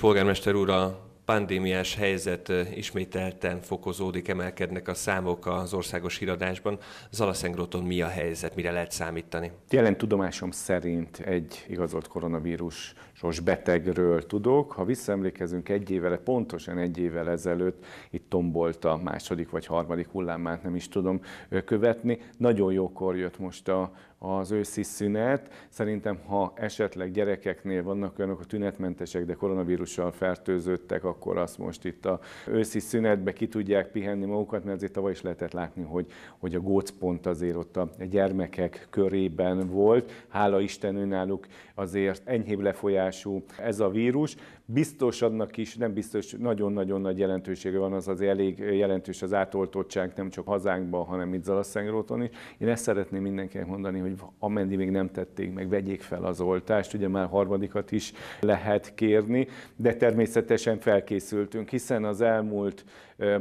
Polgármester úr, a pandémiás helyzet ismételten fokozódik, emelkednek a számok az országos híradásban. Zalaszengroton mi a helyzet, mire lehet számítani? Jelen tudomásom szerint egy igazolt koronavírus sos betegről tudok. Ha visszaemlékezünk egy évele, pontosan egy évvel ezelőtt itt tombolt a második vagy harmadik hullámát, nem is tudom követni. Nagyon jókor jött most a, az őszi szünet. Szerintem, ha esetleg gyerekeknél vannak olyanok a tünetmentesek, de koronavírussal fertőzöttek, akkor azt most itt a őszi szünetbe ki tudják pihenni magukat, mert azért tavaly is lehetett látni, hogy, hogy a gócpont azért ott a gyermekek körében volt. Hála Isten önálluk azért enyhébb lefolyás hatású ez a vírus. Biztos annak is, nem biztos, nagyon-nagyon nagy jelentősége van, az az elég jelentős az átoltottság nem csak hazánkban, hanem itt Zalaszengróton is. Én ezt szeretném mindenkinek mondani, hogy ameddig még nem tették meg, vegyék fel az oltást, ugye már harmadikat is lehet kérni, de természetesen felkészültünk, hiszen az elmúlt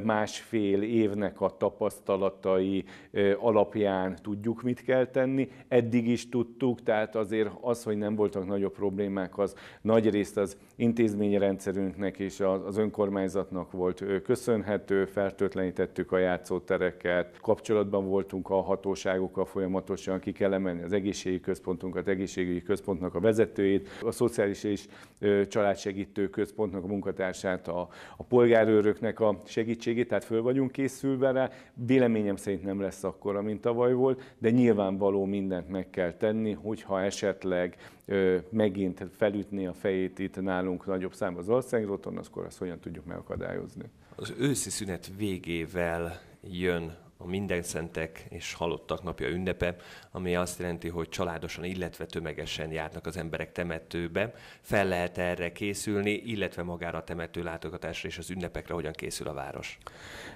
másfél évnek a tapasztalatai alapján tudjuk, mit kell tenni. Eddig is tudtuk, tehát azért az, hogy nem voltak nagyobb problémák, az nagy részt az intézményrendszerünknek és az önkormányzatnak volt köszönhető, fertőtlenítettük a játszótereket, kapcsolatban voltunk a hatóságokkal folyamatosan, ki kell emelni az egészségügyi központunkat, egészségügyi központnak a vezetőjét, a szociális és családsegítő központnak a munkatársát, a, a polgárőröknek a segítségét, tehát föl vagyunk készülve rá. Véleményem szerint nem lesz akkor, mint tavaly volt, de nyilvánvaló mindent meg kell tenni, hogyha esetleg megint felüt kinyitni a fejét itt nálunk nagyobb szám az országúton, akkor azt hogyan tudjuk megakadályozni. Az őszi szünet végével jön a Minden Szentek és Halottak Napja ünnepe, ami azt jelenti, hogy családosan, illetve tömegesen járnak az emberek temetőbe. Fel lehet erre készülni, illetve magára a temető látogatásra és az ünnepekre hogyan készül a város?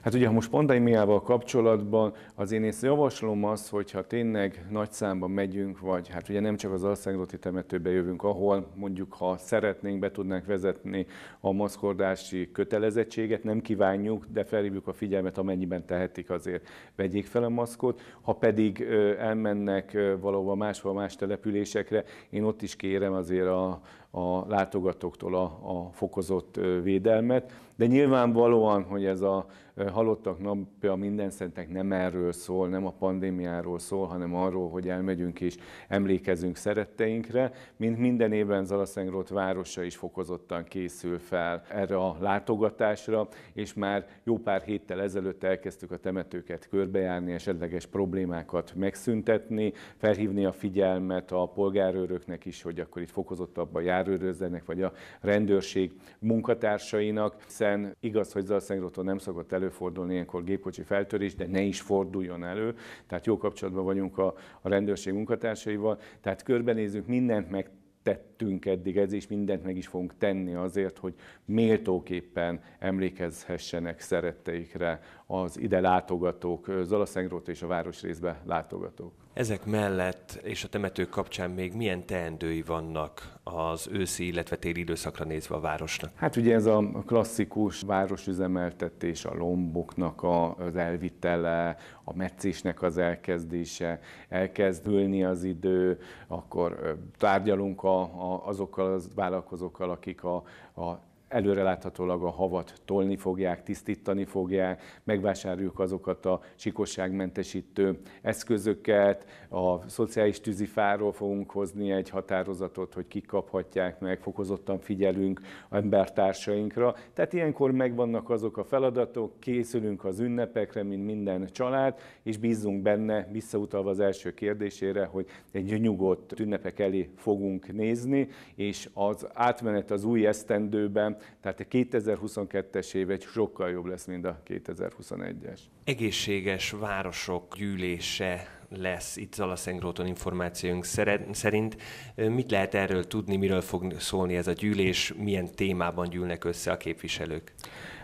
Hát ugye, ha most pandémiával kapcsolatban az én észre javaslom az, hogyha tényleg nagy számban megyünk, vagy hát ugye nem csak az Alszágdoti temetőbe jövünk, ahol mondjuk ha szeretnénk, be tudnánk vezetni a maszkordási kötelezettséget, nem kívánjuk, de felhívjuk a figyelmet, amennyiben tehetik azért vegyék fel a maszkot. Ha pedig elmennek valahova máshol más településekre, én ott is kérem azért a, a látogatóktól a, a fokozott védelmet, de nyilvánvalóan, hogy ez a halottak napja minden szentek nem erről szól, nem a pandémiáról szól, hanem arról, hogy elmegyünk és emlékezünk szeretteinkre, mint minden évben Zalaszengrót városa is fokozottan készül fel erre a látogatásra, és már jó pár héttel ezelőtt elkezdtük a temetőket körbejárni, esetleges problémákat megszüntetni, felhívni a figyelmet a polgárőröknek is, hogy akkor itt fokozottabban jár határőröznek, vagy a rendőrség munkatársainak, hiszen igaz, hogy Zalszengrótól nem szokott előfordulni ilyenkor gépkocsi feltörés, de ne is forduljon elő, tehát jó kapcsolatban vagyunk a, a rendőrség munkatársaival, tehát körbenézünk, mindent meg tettünk eddig, ez is mindent meg is fogunk tenni azért, hogy méltóképpen emlékezhessenek szeretteikre az ide látogatók, Zalaszengrót és a városrészbe látogatók. Ezek mellett és a temetők kapcsán még milyen teendői vannak az őszi, illetve téli időszakra nézve a városnak? Hát ugye ez a klasszikus városüzemeltetés, a lomboknak az elvitele, a meccésnek az elkezdése, elkezd hűlni az idő, akkor tárgyalunk a, a, azokkal az vállalkozókkal, akik a, a előreláthatólag a havat tolni fogják, tisztítani fogják, megvásároljuk azokat a sikosságmentesítő eszközöket, a szociális tűzifáról fogunk hozni egy határozatot, hogy kik kaphatják meg, fokozottan figyelünk embertársainkra. Tehát ilyenkor megvannak azok a feladatok, készülünk az ünnepekre, mint minden család, és bízunk benne, visszautalva az első kérdésére, hogy egy nyugodt ünnepek elé fogunk nézni, és az átmenet az új esztendőben tehát a 2022-es év egy sokkal jobb lesz, mint a 2021-es. Egészséges városok gyűlése lesz itt Zalaszengróton információink szerint. Mit lehet erről tudni, miről fog szólni ez a gyűlés, milyen témában gyűlnek össze a képviselők?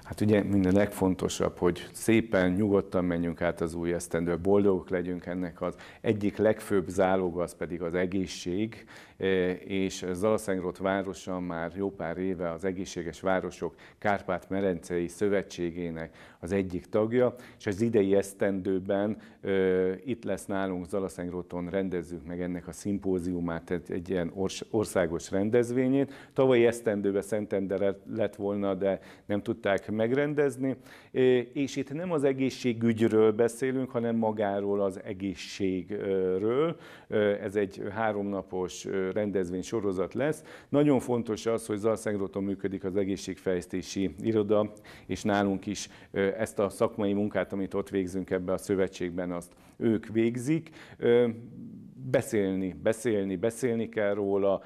Hát ugye minden legfontosabb, hogy szépen, nyugodtan menjünk át az új esztendőbe, boldogok legyünk ennek az egyik legfőbb záloga, az pedig az egészség, E, és Zalaszengrót városa már jó pár éve az Egészséges Városok Kárpát-Merencei Szövetségének az egyik tagja, és az idei esztendőben e, itt lesz nálunk Zalaszengróton rendezzük meg ennek a szimpóziumát, tehát egy ilyen országos rendezvényét. Tavalyi esztendőben Szentender lett volna, de nem tudták megrendezni, e, és itt nem az egészségügyről beszélünk, hanem magáról az egészségről. Ez egy háromnapos rendezvény sorozat lesz. Nagyon fontos az, hogy Zalszágroton működik az egészségfejlesztési iroda, és nálunk is ezt a szakmai munkát, amit ott végzünk ebbe a szövetségben, azt ők végzik beszélni, beszélni, beszélni kell róla,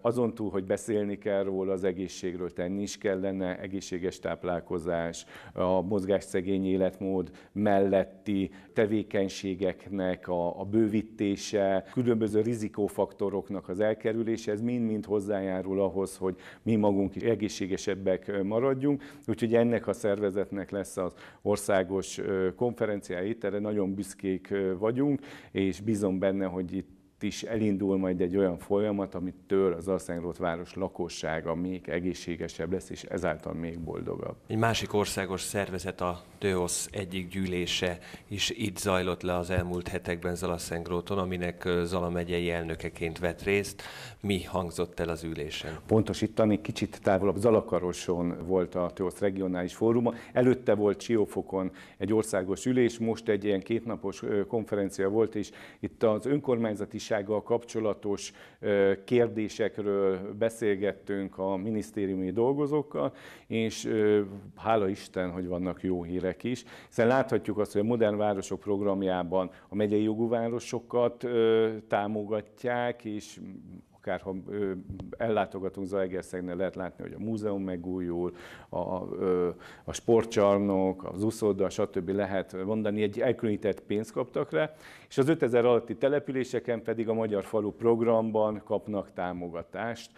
azon túl, hogy beszélni kell róla, az egészségről tenni is kellene, egészséges táplálkozás, a mozgásszegény életmód melletti tevékenységeknek a, a bővítése, különböző rizikófaktoroknak az elkerülése, ez mind-mind hozzájárul ahhoz, hogy mi magunk is egészségesebbek maradjunk, úgyhogy ennek a szervezetnek lesz az országos konferenciája, erre nagyon büszkék vagyunk, és bízom benne, hogy is elindul majd egy olyan folyamat, amitől az Alszáglót város lakossága még egészségesebb lesz, és ezáltal még boldogabb. Egy másik országos szervezet, a TÖOSZ egyik gyűlése is itt zajlott le az elmúlt hetekben Zalaszengróton, aminek Zala megyei elnökeként vett részt. Mi hangzott el az ülésen? Pontosítani, kicsit távolabb Zalakaroson volt a TÖOSZ regionális fóruma. Előtte volt Siófokon egy országos ülés, most egy ilyen kétnapos konferencia volt, és itt az is gazdasággal kapcsolatos kérdésekről beszélgettünk a minisztériumi dolgozókkal, és hála Isten, hogy vannak jó hírek is, hiszen láthatjuk azt, hogy a Modern Városok programjában a megyei jogú városokat támogatják, és ha ellátogatunk Zalaegerszegnél, lehet látni, hogy a múzeum megújul, a, a sportcsarnok, az uszoda, stb. lehet mondani, egy elkülönített pénzt kaptak rá, és az 5000 alatti településeken pedig a Magyar Falu programban kapnak támogatást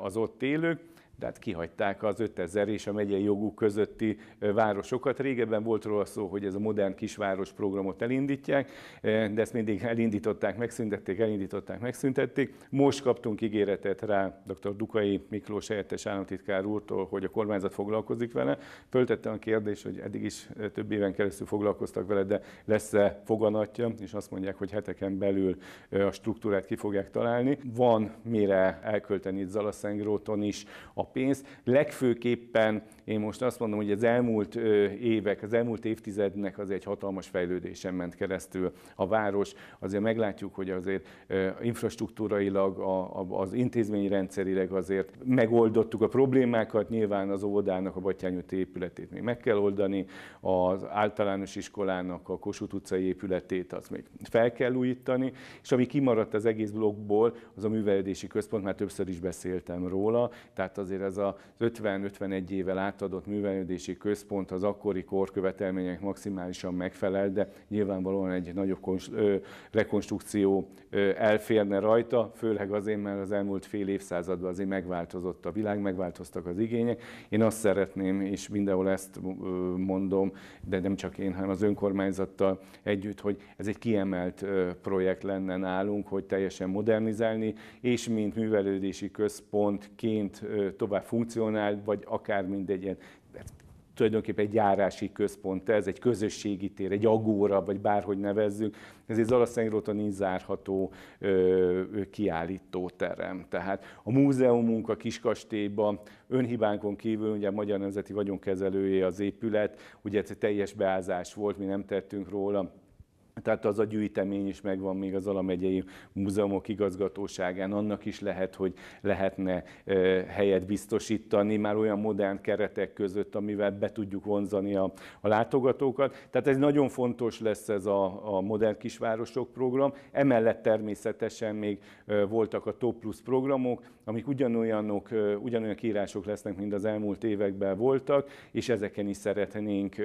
az ott élők de hát kihagyták az 5000 és a megyei jogú közötti városokat. Régebben volt róla szó, hogy ez a modern kisváros programot elindítják, de ezt mindig elindították, megszüntették, elindították, megszüntették. Most kaptunk ígéretet rá dr. Dukai Miklós helyettes államtitkár úrtól, hogy a kormányzat foglalkozik vele. Föltettem a kérdést, hogy eddig is több éven keresztül foglalkoztak vele, de lesz-e foganatja, és azt mondják, hogy heteken belül a struktúrát ki fogják találni. Van mire elkölteni itt Zalaszengróton is, a pénzt. Legfőképpen én most azt mondom, hogy az elmúlt évek, az elmúlt évtizednek az egy hatalmas fejlődésen ment keresztül a város. Azért meglátjuk, hogy azért infrastruktúrailag, az intézményrendszerileg azért megoldottuk a problémákat. Nyilván az óvodának, a Battyány épületét még meg kell oldani, az általános iskolának a Kossuth utcai épületét az még fel kell újítani, és ami kimaradt az egész blokkból, az a művelődési központ, már többször is beszéltem róla, tehát azért azért ez az 50-51 évvel átadott művelődési központ az akkori korkövetelmények maximálisan megfelel, de nyilvánvalóan egy nagyobb rekonstrukció elférne rajta, főleg azért, mert az elmúlt fél évszázadban azért megváltozott a világ, megváltoztak az igények. Én azt szeretném, és mindenhol ezt mondom, de nem csak én, hanem az önkormányzattal együtt, hogy ez egy kiemelt projekt lenne nálunk, hogy teljesen modernizálni, és mint művelődési központként tovább tovább funkcionál, vagy akár mindegy ilyen, hát tulajdonképpen egy járási központ, ez egy közösségi tér, egy agóra, vagy bárhogy nevezzük, ez egy Zalaszengróton nincs zárható kiállító kiállítóterem. Tehát a múzeumunk a Kiskastélyban, önhibánkon kívül, ugye a Magyar Nemzeti Vagyonkezelője az épület, ugye ez egy teljes beázás volt, mi nem tettünk róla, tehát az a gyűjtemény is megvan még az Alamegyei Múzeumok igazgatóságán, annak is lehet, hogy lehetne helyet biztosítani, már olyan modern keretek között, amivel be tudjuk vonzani a, a látogatókat. Tehát ez nagyon fontos lesz ez a, a Modern Kisvárosok program. Emellett természetesen még voltak a Top Plus programok, amik ugyanolyanok, ugyanolyan kiírások lesznek, mint az elmúlt években voltak, és ezeken is szeretnénk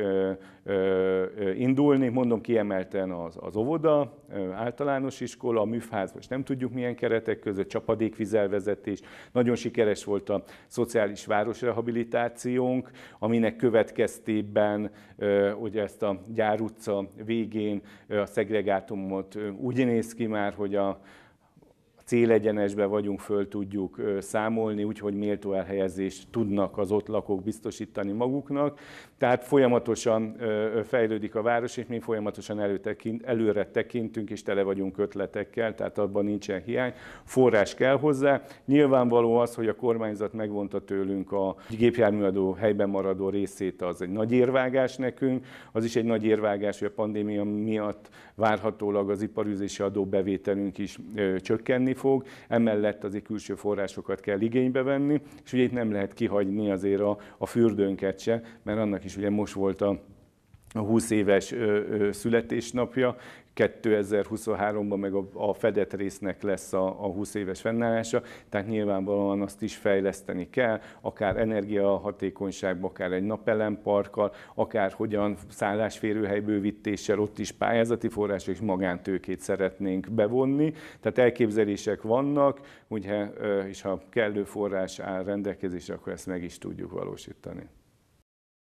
indulni, mondom kiemelten a az, az óvoda, általános iskola, a műfáz, most nem tudjuk milyen keretek között, csapadékvizelvezetés, nagyon sikeres volt a szociális városrehabilitációnk, aminek következtében ugye ezt a gyár utca végén a szegregátumot úgy néz ki már, hogy a, célegyenesbe vagyunk, föl tudjuk számolni, úgyhogy méltó elhelyezést tudnak az ott lakók biztosítani maguknak. Tehát folyamatosan fejlődik a város, és mi folyamatosan előtekint, előre tekintünk, és tele vagyunk ötletekkel, tehát abban nincsen hiány. Forrás kell hozzá. Nyilvánvaló az, hogy a kormányzat megvonta tőlünk a gépjárműadó helyben maradó részét, az egy nagy érvágás nekünk. Az is egy nagy érvágás, hogy a pandémia miatt várhatólag az adó bevételünk is csökkenni növekedni fog, emellett azért külső forrásokat kell igénybe venni, és ugye itt nem lehet kihagyni azért a, a fürdőnket se, mert annak is ugye most volt a a 20 éves születésnapja, 2023-ban meg a, fedett résznek lesz a, 20 éves fennállása, tehát nyilvánvalóan azt is fejleszteni kell, akár energiahatékonyságban, akár egy napelemparkkal, akár hogyan szállásférőhely bővítéssel, ott is pályázati források és magántőkét szeretnénk bevonni. Tehát elképzelések vannak, ugye, és ha kellő forrás áll rendelkezésre, akkor ezt meg is tudjuk valósítani.